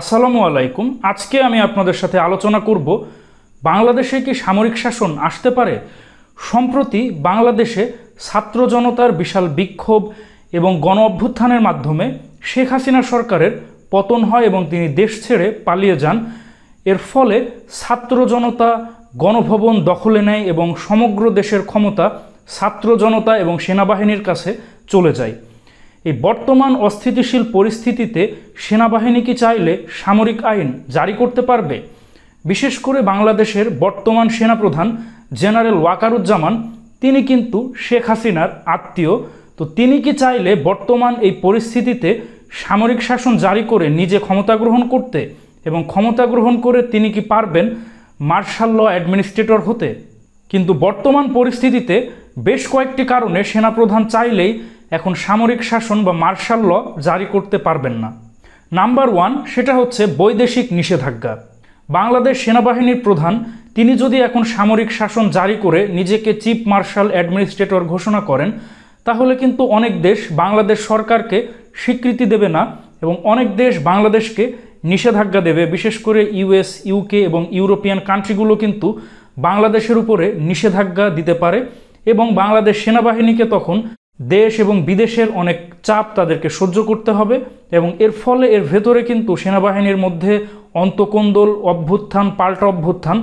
আসসালামু আলাইকুম আজকে আমি আপনাদের সাথে আলোচনা করব বাংলাদেশে কি সামরিক শাসন আসতে পারে সম্প্রতি বাংলাদেশে ছাত্র জনতার বিশাল বিক্ষোভ এবং গণ অভ্যুত্থানের মাধ্যমে শেখ হাসিনা সরকারের পতন হয় এবং তিনি দেশ ছেড়ে পালিয়ে যান এর ফলে ছাত্র জনতা গণভবন দখলে নেয় এবং সমগ্র দেশের ক্ষমতা ছাত্র জনতা এবং সেনাবাহিনীর কাছে চলে যায় এই বর্তমান অস্থিতিশীল পরিস্থিতিতে সেনাবাহিনী কি চাইলে সামরিক আইন জারি করতে পারবে বিশেষ করে বাংলাদেশের বর্তমান সেনাপ্রধান জেনারেল ওয়াকারুজ্জামান তিনি কিন্তু শেখ হাসিনার আত্মীয় তো তিনি কি চাইলে বর্তমান এই পরিস্থিতিতে সামরিক শাসন জারি করে নিজে ক্ষমতা গ্রহণ করতে এবং ক্ষমতা গ্রহণ করে তিনি কি পারবেন মার্শাল ল অ্যাডমিনিস্ট্রেটর হতে কিন্তু বর্তমান পরিস্থিতিতে বেশ কয়েকটি কারণে সেনাপ্রধান চাইলেই এখন সামরিক শাসন বা মার্শাল ল জারি করতে পারবেন না নাম্বার ওয়ান সেটা হচ্ছে বৈদেশিক নিষেধাজ্ঞা বাংলাদেশ সেনাবাহিনীর প্রধান তিনি যদি এখন সামরিক শাসন জারি করে নিজেকে চিফ মার্শাল অ্যাডমিনিস্ট্রেটর ঘোষণা করেন তাহলে কিন্তু অনেক দেশ বাংলাদেশ সরকারকে স্বীকৃতি দেবে না এবং অনেক দেশ বাংলাদেশকে নিষেধাজ্ঞা দেবে বিশেষ করে ইউএস ইউকে এবং ইউরোপিয়ান কান্ট্রিগুলো কিন্তু বাংলাদেশের উপরে নিষেধাজ্ঞা দিতে পারে এবং বাংলাদেশ সেনাবাহিনীকে তখন দেশ এবং বিদেশের অনেক চাপ তাদেরকে সহ্য করতে হবে এবং এর ফলে এর ভেতরে কিন্তু সেনাবাহিনীর মধ্যে অন্তকন্দল অভ্যুত্থান পাল্টা অভ্যুত্থান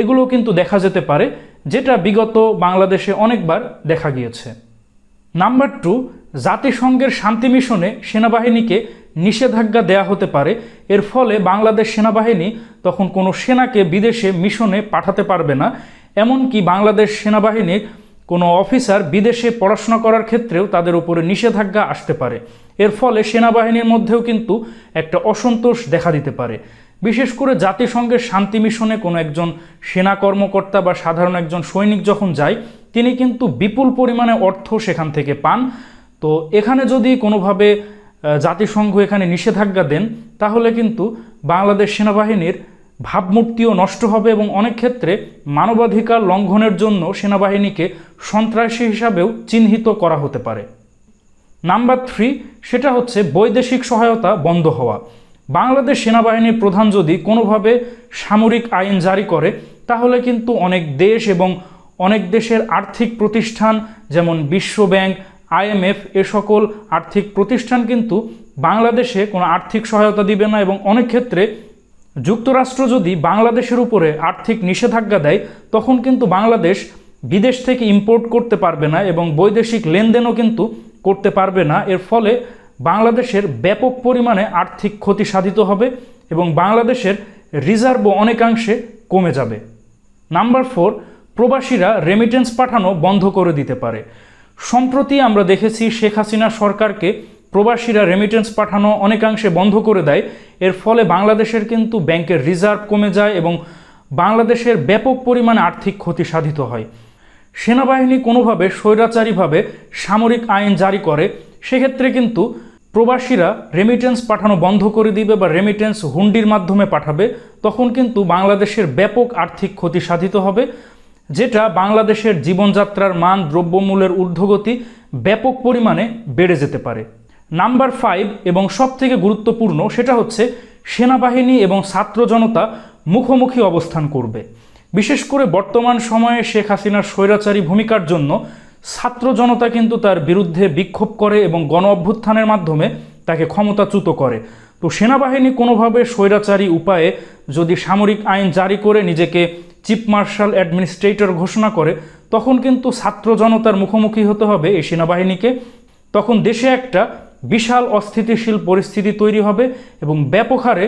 এগুলো কিন্তু দেখা যেতে পারে যেটা বিগত বাংলাদেশে অনেকবার দেখা গিয়েছে নাম্বার টু জাতিসংঘের শান্তি মিশনে সেনাবাহিনীকে নিষেধাজ্ঞা দেয়া হতে পারে এর ফলে বাংলাদেশ সেনাবাহিনী তখন কোনো সেনাকে বিদেশে মিশনে পাঠাতে পারবে না এমনকি বাংলাদেশ সেনাবাহিনীর কোনো অফিসার বিদেশে পড়াশোনা করার ক্ষেত্রেও তাদের উপরে নিষেধাজ্ঞা আসতে পারে এর ফলে সেনাবাহিনীর মধ্যেও কিন্তু একটা অসন্তোষ দেখা দিতে পারে বিশেষ করে জাতিসংঘের শান্তি মিশনে কোনো একজন সেনা কর্মকর্তা বা সাধারণ একজন সৈনিক যখন যায় তিনি কিন্তু বিপুল পরিমাণে অর্থ সেখান থেকে পান তো এখানে যদি কোনোভাবে জাতিসংঘ এখানে নিষেধাজ্ঞা দেন তাহলে কিন্তু বাংলাদেশ সেনাবাহিনীর ভাবমূর্তিও নষ্ট হবে এবং অনেক ক্ষেত্রে মানবাধিকার লঙ্ঘনের জন্য সেনাবাহিনীকে সন্ত্রাসী হিসাবেও চিহ্নিত করা হতে পারে নাম্বার থ্রি সেটা হচ্ছে বৈদেশিক সহায়তা বন্ধ হওয়া বাংলাদেশ সেনাবাহিনীর প্রধান যদি কোনোভাবে সামরিক আইন জারি করে তাহলে কিন্তু অনেক দেশ এবং অনেক দেশের আর্থিক প্রতিষ্ঠান যেমন বিশ্বব্যাংক আইএমএফ এ সকল আর্থিক প্রতিষ্ঠান কিন্তু বাংলাদেশে কোনো আর্থিক সহায়তা দিবে না এবং অনেক ক্ষেত্রে যুক্তরাষ্ট্র যদি বাংলাদেশের উপরে আর্থিক নিষেধাজ্ঞা দেয় তখন কিন্তু বাংলাদেশ বিদেশ থেকে ইম্পোর্ট করতে পারবে না এবং বৈদেশিক লেনদেনও কিন্তু করতে পারবে না এর ফলে বাংলাদেশের ব্যাপক পরিমাণে আর্থিক ক্ষতি সাধিত হবে এবং বাংলাদেশের রিজার্ভও অনেকাংশে কমে যাবে নাম্বার ফোর প্রবাসীরা রেমিটেন্স পাঠানো বন্ধ করে দিতে পারে সম্প্রতি আমরা দেখেছি শেখ হাসিনা সরকারকে প্রবাসীরা রেমিটেন্স পাঠানো অনেকাংশে বন্ধ করে দেয় এর ফলে বাংলাদেশের কিন্তু ব্যাংকের রিজার্ভ কমে যায় এবং বাংলাদেশের ব্যাপক পরিমাণে আর্থিক ক্ষতি সাধিত হয় সেনাবাহিনী কোনোভাবে স্বৈরাচারীভাবে সামরিক আইন জারি করে সেক্ষেত্রে কিন্তু প্রবাসীরা রেমিটেন্স পাঠানো বন্ধ করে দিবে বা রেমিটেন্স হুন্ডির মাধ্যমে পাঠাবে তখন কিন্তু বাংলাদেশের ব্যাপক আর্থিক ক্ষতি সাধিত হবে যেটা বাংলাদেশের জীবনযাত্রার মান দ্রব্যমূল্যের ঊর্ধ্বগতি ব্যাপক পরিমাণে বেড়ে যেতে পারে নাম্বার ফাইভ এবং সব থেকে গুরুত্বপূর্ণ সেটা হচ্ছে সেনাবাহিনী এবং ছাত্র জনতা মুখোমুখি অবস্থান করবে বিশেষ করে বর্তমান সময়ে শেখ হাসিনার স্বৈরাচারী ভূমিকার জন্য ছাত্র জনতা কিন্তু তার বিরুদ্ধে বিক্ষোভ করে এবং গণ অভ্যুত্থানের মাধ্যমে তাকে ক্ষমতাচ্যুত করে তো সেনাবাহিনী কোনোভাবে স্বৈরাচারী উপায়ে যদি সামরিক আইন জারি করে নিজেকে চিফ মার্শাল অ্যাডমিনিস্ট্রেটর ঘোষণা করে তখন কিন্তু ছাত্র জনতার মুখোমুখি হতে হবে এই সেনাবাহিনীকে তখন দেশে একটা বিশাল অস্থিতিশীল পরিস্থিতি তৈরি হবে এবং ব্যাপক হারে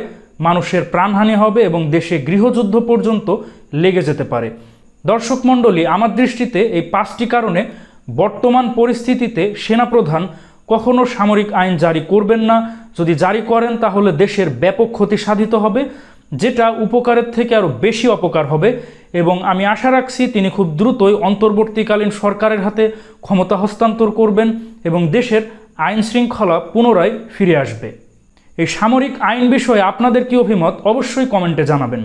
মানুষের প্রাণহানি হবে এবং দেশে গৃহযুদ্ধ পর্যন্ত লেগে যেতে পারে দর্শক মণ্ডলী আমার দৃষ্টিতে এই পাঁচটি কারণে বর্তমান পরিস্থিতিতে সেনাপ্রধান কখনো সামরিক আইন জারি করবেন না যদি জারি করেন তাহলে দেশের ব্যাপক ক্ষতি সাধিত হবে যেটা উপকারের থেকে আরও বেশি অপকার হবে এবং আমি আশা রাখছি তিনি খুব দ্রুতই অন্তর্বর্তীকালীন সরকারের হাতে ক্ষমতা হস্তান্তর করবেন এবং দেশের আইন শৃঙ্খলা পুনরায় ফিরে আসবে এই সামরিক আইন বিষয়ে আপনাদের কি অভিমত অবশ্যই কমেন্টে জানাবেন